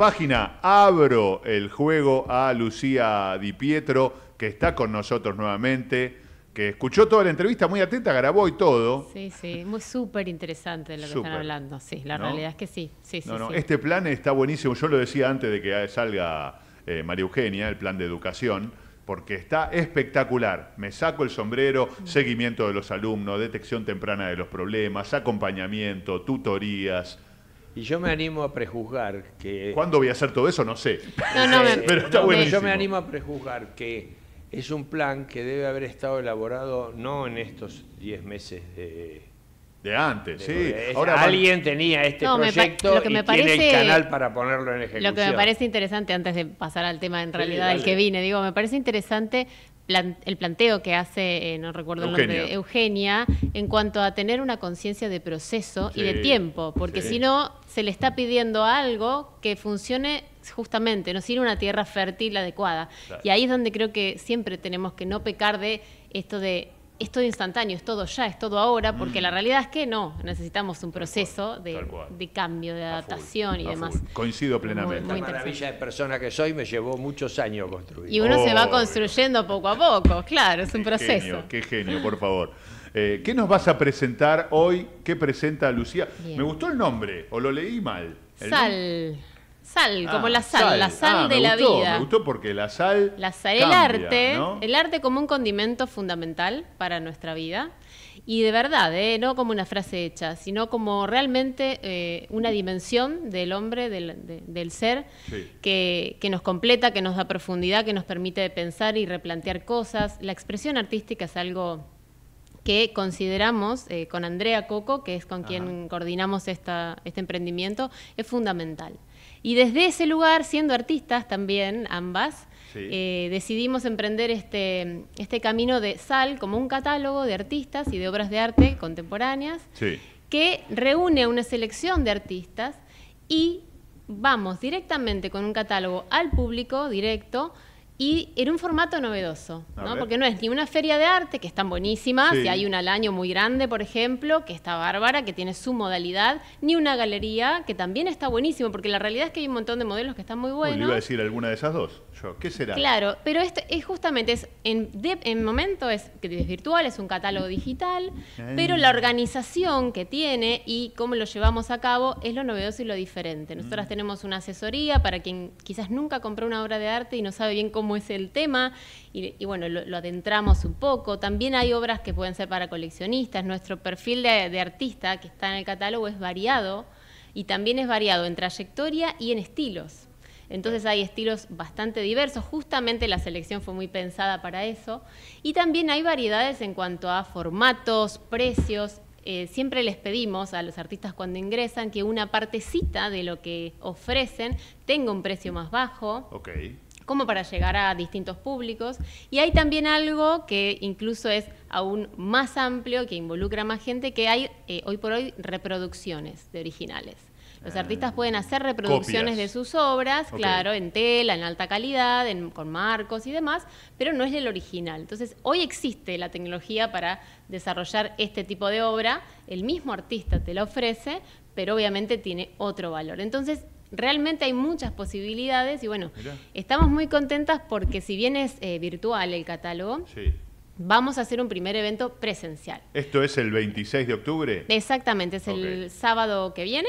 página. Abro el juego a Lucía Di Pietro, que está con nosotros nuevamente que escuchó toda la entrevista muy atenta, grabó y todo. Sí, sí, muy súper interesante lo que están hablando. Sí, la realidad es que sí. sí, sí, Este plan está buenísimo. Yo lo decía antes de que salga eh, María Eugenia, el plan de educación, porque está espectacular. Me saco el sombrero, mm. seguimiento de los alumnos, detección temprana de los problemas, acompañamiento, tutorías y yo me animo a prejuzgar que... ¿Cuándo voy a hacer todo eso? No sé. Eh, pero Yo me animo a prejuzgar que es un plan que debe haber estado elaborado no en estos 10 meses de... De antes, Ahora alguien tenía este proyecto tiene el canal para ponerlo en ejecución. Lo que me parece interesante, antes de pasar al tema en realidad al que vine, digo, me parece interesante el planteo que hace, eh, no recuerdo Eugenia. el nombre, Eugenia, en cuanto a tener una conciencia de proceso y de tiempo, porque si no, se le está pidiendo algo que funcione justamente, nos sirve una tierra fértil adecuada. Y ahí es donde creo que siempre tenemos que no pecar de esto de es todo instantáneo, es todo ya, es todo ahora, porque mm. la realidad es que no, necesitamos un proceso de, cambio, de adaptación y demás. Coincido plenamente. Muy, la maravilla de persona que soy me llevó muchos años construir. Y uno se va construyendo poco a poco, claro, es un proceso. Genio, qué genio, por favor. Eh, ¿Qué nos vas a presentar hoy? ¿Qué presenta Lucía? Me gustó el nombre, o lo leí mal. sal. Sal, como ah, la sal, la sal ah, de la vida. Me gustó porque la sal. La sal, el arte, el arte como un condimento fundamental para nuestra vida. Y de verdad, ¿eh? no como una frase hecha, sino como realmente eh, una dimensión del hombre, del, ser, que, que, nos completa, que nos da profundidad, que nos permite pensar y replantear cosas. La expresión artística es algo que consideramos eh, con Andrea Coco, que es con quien coordinamos este emprendimiento, es fundamental. Y desde ese lugar, siendo artistas también, ambas, eh, decidimos emprender este, este, camino de SAL como un catálogo de artistas y de obras de arte contemporáneas, que reúne a una selección de artistas y vamos directamente con un catálogo al público directo y en un formato novedoso, ¿no? porque no es ni una feria de arte, que están buenísimas, y hay una al año muy grande, por ejemplo, que está bárbara, que tiene su modalidad, ni una galería, que también está buenísimo, porque la realidad es que hay un montón de modelos que están muy buenos. iba a decir alguna de esas dos, ¿qué será? Claro, pero esto es justamente, es en, en momento es, es virtual, es un catálogo digital, pero la organización que tiene y cómo lo llevamos a cabo es lo novedoso y lo diferente. Nosotras mm. tenemos una asesoría para quien quizás nunca compró una obra de arte y no sabe bien cómo es el tema y, bueno, lo, adentramos un poco. También hay obras que pueden ser para coleccionistas. Nuestro perfil de, artista que está en el catálogo es variado y también es variado en trayectoria y en estilos. Entonces hay estilos bastante diversos, justamente la selección fue muy pensada para eso. Y también hay variedades en cuanto a formatos, precios. Eh, siempre les pedimos a los artistas cuando ingresan que una partecita de lo que ofrecen tenga un precio más bajo. Okay como para llegar a distintos públicos. Y hay también algo que incluso es aún más amplio, que involucra más gente, que hay eh, hoy por hoy reproducciones de originales. Los ah. artistas pueden hacer reproducciones de sus obras, claro, en tela, en alta calidad, con marcos y demás, pero no es el original. Entonces, hoy existe la tecnología para desarrollar este tipo de obra, el mismo artista te la ofrece, pero obviamente tiene otro valor. Entonces, realmente hay muchas posibilidades y bueno, estamos muy contentas porque si bien es eh, virtual el catálogo, vamos a hacer un primer evento presencial. ¿Esto es el 26 de octubre? Exactamente, es el sábado que viene.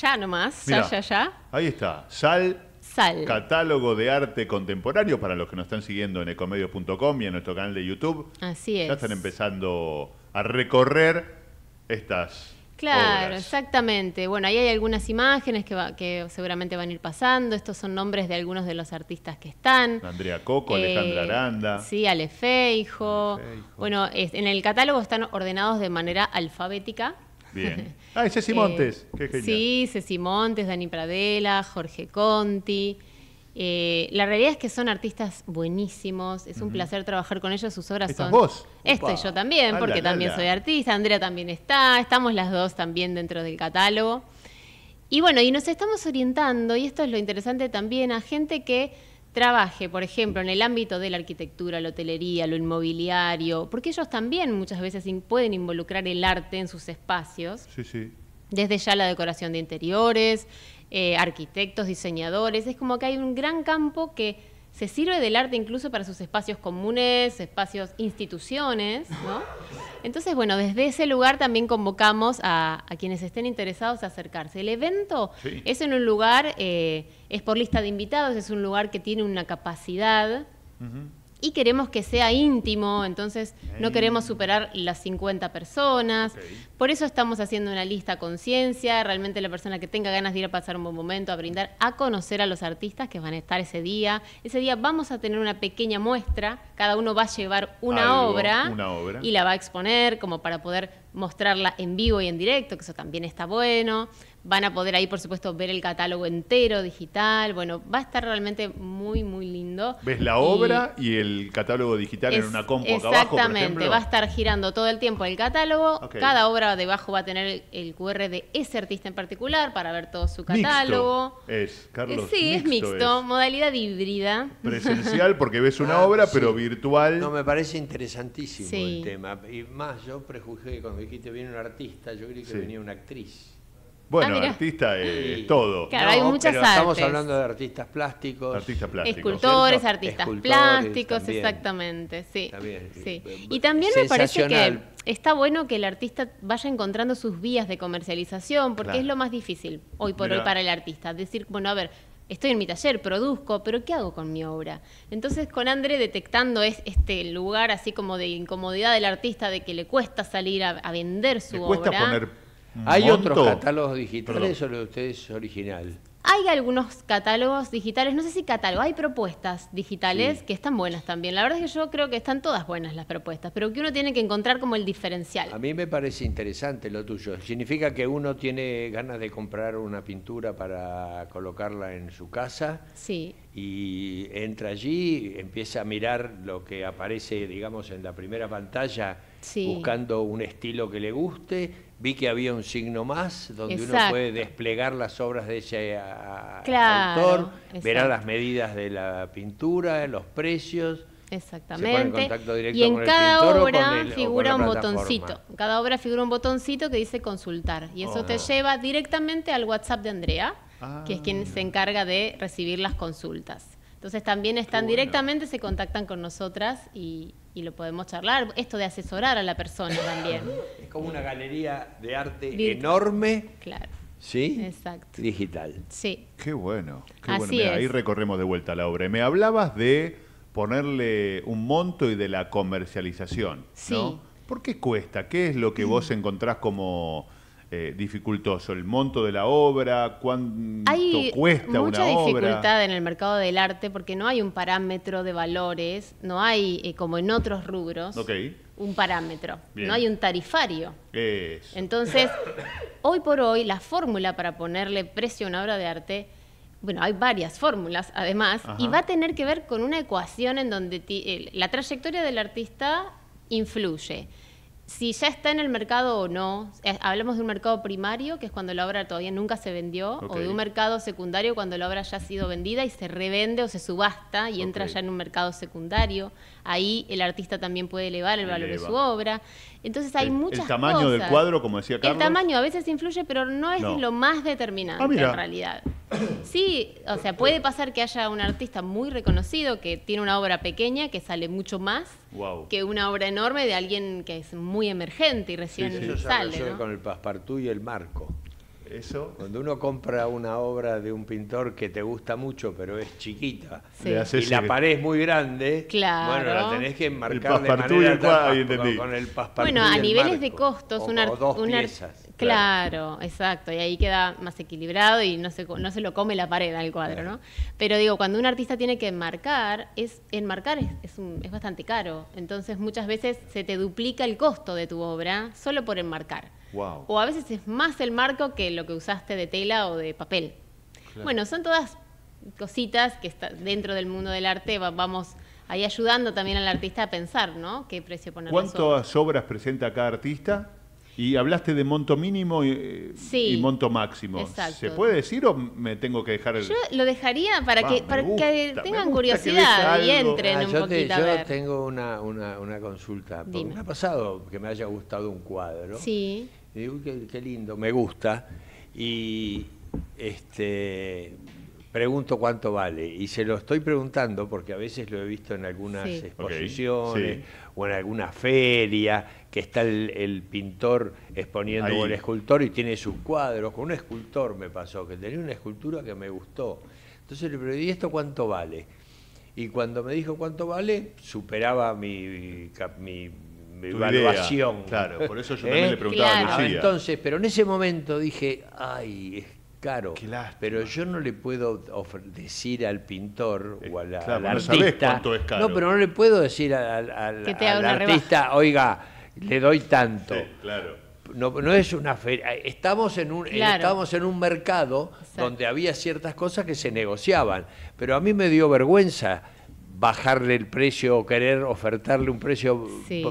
Ya nomás, ya, ya, ya. Ahí está, sal. Sal. Catálogo de arte contemporáneo para los que nos están siguiendo en ecomedios.com y en nuestro canal de YouTube. Así es. Ya están empezando a recorrer estas Claro, exactamente. Bueno, ahí hay algunas imágenes que, seguramente van a ir pasando. Estos son nombres de algunos de los artistas que están. Andrea Coco, eh, Alejandra Aranda. Sí, Ale Bueno, en el catálogo están ordenados de manera alfabética. Bien. Ah, y Ceci eh, Montes. Qué genial. Sí, Ceci Montes, Dani Pradela, Jorge Conti. Eh, la realidad es que son artistas buenísimos, es un placer trabajar con ellos, sus obras son... Vos? Estoy yo también, porque también soy artista, Andrea también está, estamos las dos también dentro del catálogo. Y bueno, y nos estamos orientando, y esto es lo interesante también, a gente que trabaje, por ejemplo, en el ámbito de la arquitectura, la hotelería, lo inmobiliario, porque ellos también muchas veces pueden involucrar el arte en sus espacios. Sí, sí. Desde ya la decoración de interiores, eh, arquitectos, diseñadores, es como que hay un gran campo que se sirve del arte incluso para sus espacios comunes, espacios, instituciones, ¿no? Entonces, bueno, desde ese lugar también convocamos a, quienes estén interesados a acercarse. El evento es en un lugar, eh, es por lista de invitados, es un lugar que tiene una capacidad y queremos que sea íntimo, entonces no queremos superar las 50 personas. Por eso estamos haciendo una lista conciencia, realmente la persona que tenga ganas de ir a pasar un buen momento, a brindar, a conocer a los artistas que van a estar ese día. Ese día vamos a tener una pequeña muestra, cada uno va a llevar una, obra, una obra y la va a exponer como para poder mostrarla en vivo y en directo, que eso también está bueno. Van a poder ahí, por supuesto, ver el catálogo entero, digital. Bueno, va a estar realmente muy, muy lindo. Ves la obra y, el catálogo digital en una compu acá abajo, Exactamente, va a estar girando todo el tiempo el catálogo. Cada obra debajo va a tener el QR de ese artista en particular para ver todo su catálogo. Eh, mixto es, Carlos. mixto es mixto, modalidad híbrida. Presencial porque ves una ah, obra, pero virtual. No, me parece interesantísimo el tema. Y más, yo prejuzgué cuando dijiste viene un artista, yo creí que venía una actriz. Bueno, ah, artista es todo. Claro, hay muchas Estamos hablando de artistas plásticos. Artistas plásticos. Escultores, artistas plásticos, exactamente, sí. Eh, y también me parece que está bueno que el artista vaya encontrando sus vías de comercialización, porque es lo más difícil hoy por hoy para el artista. Decir, bueno, a ver, estoy en mi taller, produzco, pero ¿qué hago con mi obra? Entonces, con André detectando es, este lugar así como de incomodidad del artista, de que le cuesta salir a, vender su obra. Cuesta poner Mm. ¿Hay otros catálogos digitales o lo de ustedes es original? Hay algunos catálogos digitales, no sé si catálogo, hay propuestas digitales que están buenas también. La verdad es que yo creo que están todas buenas las propuestas, pero que uno tiene que encontrar como el diferencial. A mí me parece interesante lo tuyo. Significa que uno tiene ganas de comprar una pintura para colocarla en su casa. Sí. Y entra allí, empieza a mirar lo que aparece, digamos, en la primera pantalla, buscando un estilo que le guste vi que había un signo más donde uno puede desplegar las obras de ella a, claro, autor, verá las medidas de la pintura, los precios. Exactamente. y en cada obra figura un botoncito. En cada obra figura un botoncito que dice consultar. Y eso te lleva directamente al WhatsApp de Andrea, que es quien se ah. encarga de recibir las consultas. Entonces también están directamente, se contactan con nosotras y, y lo podemos charlar, esto de asesorar a la persona también. Es como una galería de arte enorme. Claro. ¿Sí? Exacto. Digital. Sí. Qué bueno. Qué Ahí recorremos de vuelta la obra. Me hablabas de ponerle un monto y de la comercialización. Sí. ¿Por qué cuesta? ¿Qué es lo que mm. vos encontrás como eh, dificultoso? ¿El monto de la obra? ¿Cuánto cuesta una obra? Hay mucha dificultad en el mercado del arte porque no hay un parámetro de valores, no hay, eh, como en otros rubros, un parámetro, no hay un tarifario. Entonces, hoy por hoy, la fórmula para ponerle precio a una obra de arte bueno, hay varias fórmulas además, y va a tener que ver con una ecuación en donde la trayectoria del artista influye, si ya está en el mercado o no, eh, hablamos de un mercado primario, que es cuando la obra todavía nunca se vendió, o de un mercado secundario cuando la obra ya ha sido vendida y se revende o se subasta y entra ya en un mercado secundario. Ahí el artista también puede elevar el valor de su obra. Entonces hay muchas muchas El tamaño del cuadro, como decía Carlos. El tamaño a veces influye, pero no es lo más determinante ah, en realidad. Sí, o sea, puede pasar que haya un artista muy reconocido que tiene una obra pequeña que sale mucho más que una obra enorme de alguien que es muy emergente y recién sí. sale. con el paspartú y el marco. Cuando uno compra una obra de un pintor que te gusta mucho, pero es chiquita, y la pared es muy grande, bueno, la tenés que enmarcar de manera tal, con, con, el Bueno, a niveles de costos, una, dos piezas, claro. exacto, y ahí queda más equilibrado y no se, no se lo come la pared al cuadro, ¿no? Pero digo, cuando un artista tiene que enmarcar, es, enmarcar es bastante caro, entonces muchas veces se te duplica el costo de tu obra solo por enmarcar. O a veces es más el marco que lo que usaste de tela o de papel. Bueno, son todas cositas que está dentro del mundo del arte vamos ahí ayudando también al artista a pensar, ¿no? ¿Qué precio poner? ¿Cuántas obras presenta cada artista? Y hablaste de monto mínimo y, monto máximo. ¿Se puede decir o me tengo que dejar el.? Yo lo dejaría para que, tengan curiosidad y entren ah, un poquito. yo tengo una, consulta. Me ha pasado que me haya gustado un cuadro. Sí digo, qué, lindo, me gusta. Y este, pregunto cuánto vale. Y se lo estoy preguntando porque a veces lo he visto en algunas exposiciones o en alguna feria, que está el, pintor exponiendo o el escultor y tiene sus cuadros. Con un escultor me pasó, que tenía una escultura que me gustó. Entonces le pregunté, esto cuánto vale? Y cuando me dijo cuánto vale, superaba mi Claro, por eso yo ¿Eh? también le preguntaba a Lucía. Entonces, pero en ese momento dije, ay, es caro. pero yo no le puedo decir al pintor eh, o a la, artista. es caro. No, pero no le puedo decir al, artista, oiga, le doy tanto. claro. No, no, es una feria. Eh, estamos en un, en un mercado donde había ciertas cosas que se negociaban. Pero a mí me dio vergüenza bajarle el precio o querer ofertarle un precio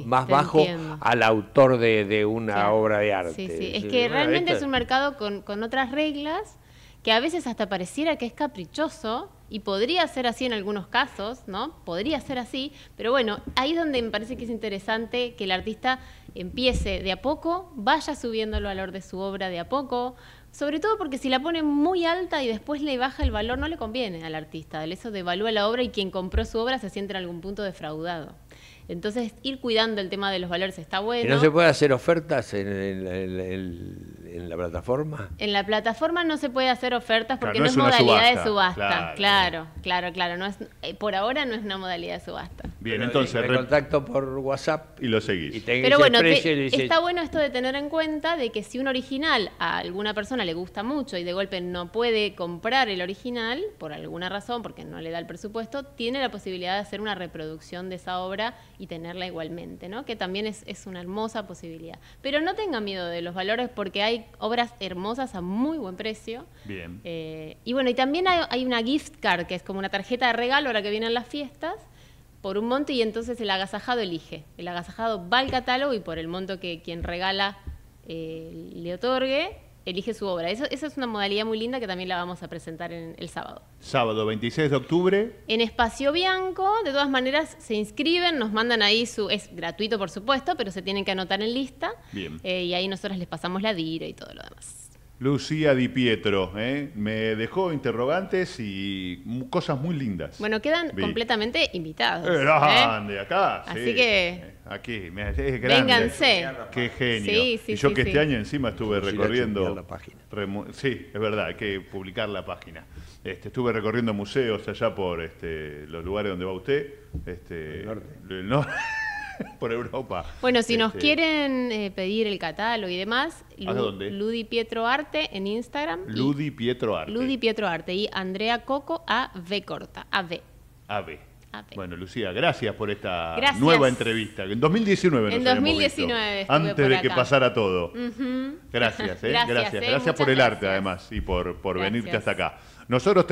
más bajo al autor de, una obra de arte. Sí, Es, que realmente es un mercado con, con otras reglas que a veces hasta pareciera que es caprichoso, y podría ser así en algunos casos, ¿no? Podría ser así, pero bueno, ahí es donde me parece que es interesante que el artista empiece de a poco, vaya subiendo el valor de su obra de a poco, sobre todo porque si la pone muy alta y después le baja el valor, no le conviene al artista, eso devalúa la obra y quien compró su obra se siente en algún punto defraudado. Entonces, ir cuidando el tema de los valores está bueno. no se puede hacer ofertas en, la plataforma? En la plataforma no se puede hacer ofertas porque no, es, modalidad de subasta. Claro, claro, claro. no es, eh, por ahora no es una modalidad de subasta. Bien, entonces. contacto por WhatsApp. Y lo seguís. Pero bueno, está bueno esto de tener en cuenta de que si un original a alguna persona le gusta mucho y de golpe no puede comprar el original, por alguna razón, porque no le da el presupuesto, tiene la posibilidad de hacer una reproducción de esa obra y tenerla igualmente, ¿no? Que también es, una hermosa posibilidad. Pero no tenga miedo de los valores porque hay obras hermosas a muy buen precio. Bien. Eh, y bueno, y también hay, hay una gift card, que es como una tarjeta de regalo ahora que vienen las fiestas por un monto y entonces el agasajado elige. El agasajado va al catálogo y por el monto que quien regala eh, le otorgue, elige su obra. Eso, esa es una modalidad muy linda que también la vamos a presentar en el sábado. Sábado 26 de octubre. En Espacio Bianco, de todas maneras, se inscriben, nos mandan ahí su... Es gratuito, por supuesto, pero se tienen que anotar en lista. Bien. Eh, y ahí nosotros les pasamos la dira y todo lo demás. Lucía Di Pietro, ¿eh? me dejó interrogantes y cosas muy lindas. Bueno, quedan completamente invitados. ¿eh? acá. Así que. Eh, aquí, Vénganse. Qué genio. y yo que este año encima estuve recorriendo. La página. sí, es verdad, hay que publicar la página. Este, estuve recorriendo museos allá por este, los lugares donde va usted. Este, el El norte. por Europa. Bueno, si nos este, quieren eh, pedir el catálogo y demás, Lu, Ludi Pietro Arte en Instagram. Ludi Pietro Arte. Ludi Pietro Arte y Andrea Coco a V corta, a V. Bueno, Lucía, gracias por esta nueva entrevista. En 2019 nos En 2019. antes de que pasara todo. ¿eh? Gracias, ¿eh? gracias, gracias, por el arte además y por, por venirte hasta acá. Nosotros